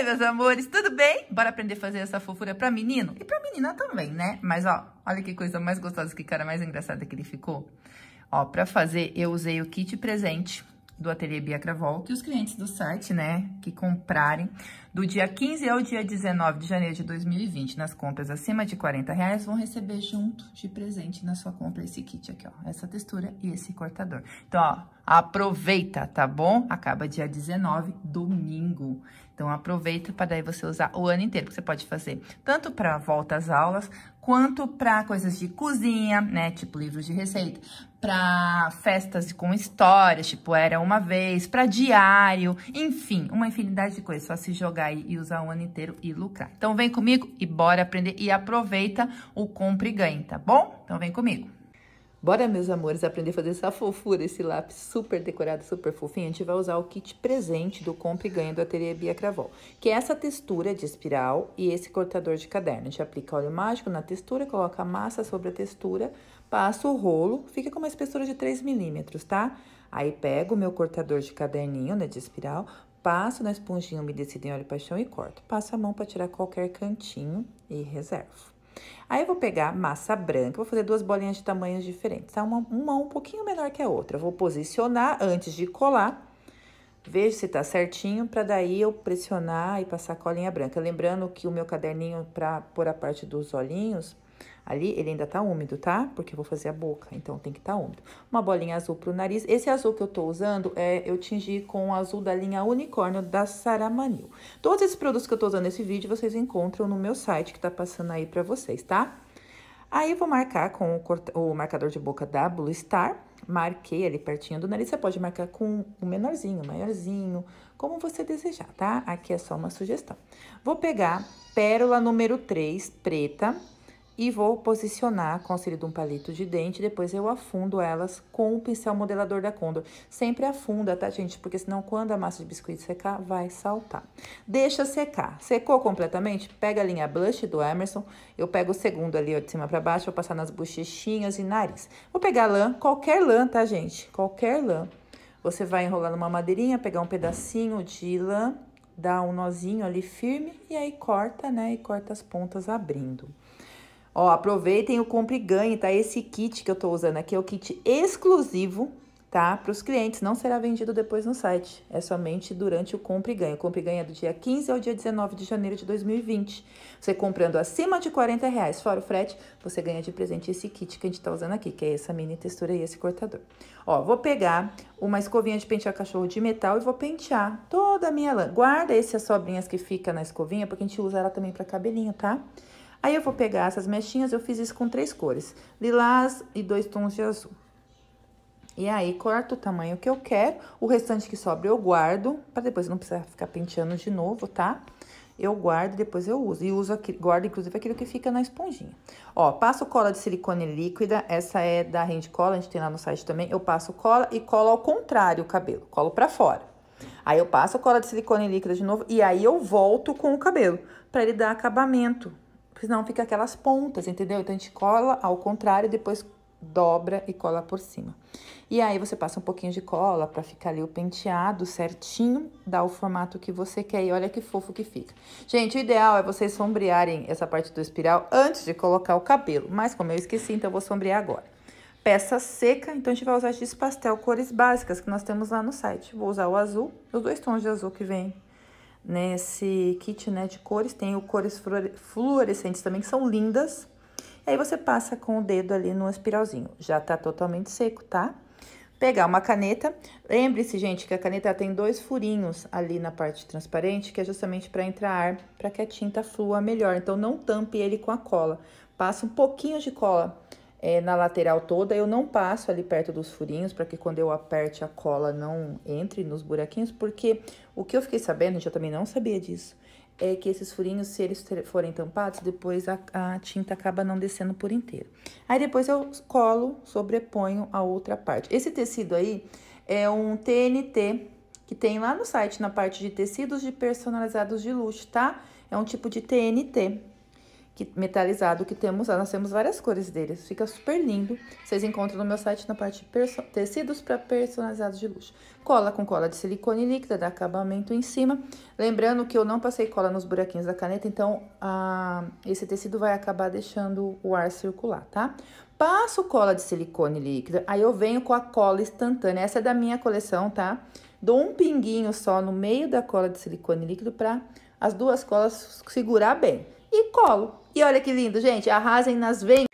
Oi, meus amores, tudo bem? Bora aprender a fazer essa fofura pra menino? E pra menina também, né? Mas, ó, olha que coisa mais gostosa, que cara mais engraçada que ele ficou. Ó, pra fazer, eu usei o kit presente do Ateliê Bia Cravol, que os clientes do site, né, que comprarem do dia 15 ao dia 19 de janeiro de 2020, nas compras acima de 40 reais, vão receber junto de presente na sua compra esse kit aqui, ó, essa textura e esse cortador. Então, ó, Aproveita, tá bom? Acaba dia 19, domingo. Então, aproveita para daí você usar o ano inteiro, que você pode fazer tanto para volta às aulas, quanto para coisas de cozinha, né? Tipo livros de receita, para festas com histórias, tipo era uma vez, para diário, enfim, uma infinidade de coisas. Só se jogar aí e usar o ano inteiro e lucrar. Então, vem comigo e bora aprender e aproveita o compra e ganha, tá bom? Então, vem comigo. Bora, meus amores, aprender a fazer essa fofura, esse lápis super decorado, super fofinho. A gente vai usar o kit presente do Compre e Ganha do Ateliê Bia Cravol, que é essa textura de espiral e esse cortador de caderno. A gente aplica óleo mágico na textura, coloca a massa sobre a textura, passa o rolo, fica com uma espessura de 3 milímetros, tá? Aí pego o meu cortador de caderninho, né, de espiral, passo na esponjinha umedecida em óleo paixão e corto. Passo a mão para tirar qualquer cantinho e reservo. Aí eu vou pegar massa branca, vou fazer duas bolinhas de tamanhos diferentes, tá? Uma, uma um pouquinho menor que a outra. Eu vou posicionar antes de colar, vejo se tá certinho, para daí eu pressionar e passar a colinha branca. Lembrando que o meu caderninho para pôr a parte dos olhinhos Ali ele ainda tá úmido, tá? Porque eu vou fazer a boca, então tem que tá úmido. Uma bolinha azul pro nariz. Esse azul que eu tô usando, é, eu tingi com o azul da linha Unicórnio da Saramanil. Todos esses produtos que eu tô usando nesse vídeo, vocês encontram no meu site, que tá passando aí pra vocês, tá? Aí eu vou marcar com o, corta... o marcador de boca da Blue Star. Marquei ali pertinho do nariz. Você pode marcar com o menorzinho, maiorzinho, como você desejar, tá? Aqui é só uma sugestão. Vou pegar pérola número 3, preta e vou posicionar com o auxílio de um palito de dente, depois eu afundo elas com o pincel modelador da Condor. Sempre afunda, tá, gente? Porque senão quando a massa de biscoito secar, vai saltar. Deixa secar. Secou completamente? Pega a linha blush do Emerson, eu pego o segundo ali ó, de cima para baixo, vou passar nas bochechinhas e nariz. Vou pegar lã, qualquer lã, tá, gente? Qualquer lã. Você vai enrolar numa madeirinha, pegar um pedacinho de lã, dá um nozinho ali firme e aí corta, né? E corta as pontas abrindo. Ó, aproveitem o compre e ganhe, tá? Esse kit que eu tô usando aqui é o kit exclusivo, tá? Para os clientes, não será vendido depois no site. É somente durante o compre e ganho. O compre e ganho é do dia 15 ao dia 19 de janeiro de 2020. Você comprando acima de 40 reais, fora o frete, você ganha de presente esse kit que a gente tá usando aqui, que é essa mini textura e esse cortador. Ó, vou pegar uma escovinha de pentear cachorro de metal e vou pentear toda a minha lã. Guarda essas sobrinhas que fica na escovinha, porque a gente usa ela também para cabelinho, Tá? Aí eu vou pegar essas mechinhas, eu fiz isso com três cores, lilás e dois tons de azul. E aí, corto o tamanho que eu quero, o restante que sobra eu guardo, para depois não precisar ficar penteando de novo, tá? Eu guardo, depois eu uso. E uso aqui, guardo, inclusive, aquilo que fica na esponjinha. Ó, passo cola de silicone líquida, essa é da Rende Cola, a gente tem lá no site também. Eu passo cola e colo ao contrário o cabelo, colo pra fora. Aí eu passo cola de silicone líquida de novo e aí eu volto com o cabelo, pra ele dar acabamento, porque senão fica aquelas pontas, entendeu? Então, a gente cola ao contrário, depois dobra e cola por cima. E aí, você passa um pouquinho de cola para ficar ali o penteado certinho, dá o formato que você quer e olha que fofo que fica. Gente, o ideal é vocês sombrearem essa parte do espiral antes de colocar o cabelo, mas como eu esqueci, então eu vou sombrear agora. Peça seca, então a gente vai usar giz pastel cores básicas que nós temos lá no site. Vou usar o azul, os dois tons de azul que vem nesse né, kit né, de cores. Tem o cores fluorescentes também, que são lindas. E aí você passa com o dedo ali no espiralzinho. Já tá totalmente seco, tá? Pegar uma caneta. Lembre-se, gente, que a caneta tem dois furinhos ali na parte transparente, que é justamente para entrar ar, para que a tinta flua melhor. Então, não tampe ele com a cola. Passa um pouquinho de cola é, na lateral toda. Eu não passo ali perto dos furinhos para que quando eu aperte a cola não entre nos buraquinhos, porque o que eu fiquei sabendo, gente, eu também não sabia disso, é que esses furinhos, se eles forem tampados, depois a, a, tinta acaba não descendo por inteiro. Aí depois eu colo, sobreponho a outra parte. Esse tecido aí é um TNT que tem lá no site, na parte de tecidos de personalizados de luxo, tá? É um tipo de TNT que, metalizado que temos. Nós temos várias cores deles. Fica super lindo. Vocês encontram no meu site na parte de tecidos para personalizados de luxo. Cola com cola de silicone líquida, dá acabamento em cima. Lembrando que eu não passei cola nos buraquinhos da caneta, então a, esse tecido vai acabar deixando o ar circular, tá? Passo cola de silicone líquida, aí eu venho com a cola instantânea. Essa é da minha coleção, tá? Dou um pinguinho só no meio da cola de silicone líquido para as duas colas segurar bem. E colo. E olha que lindo, gente, arrasem nas vendas.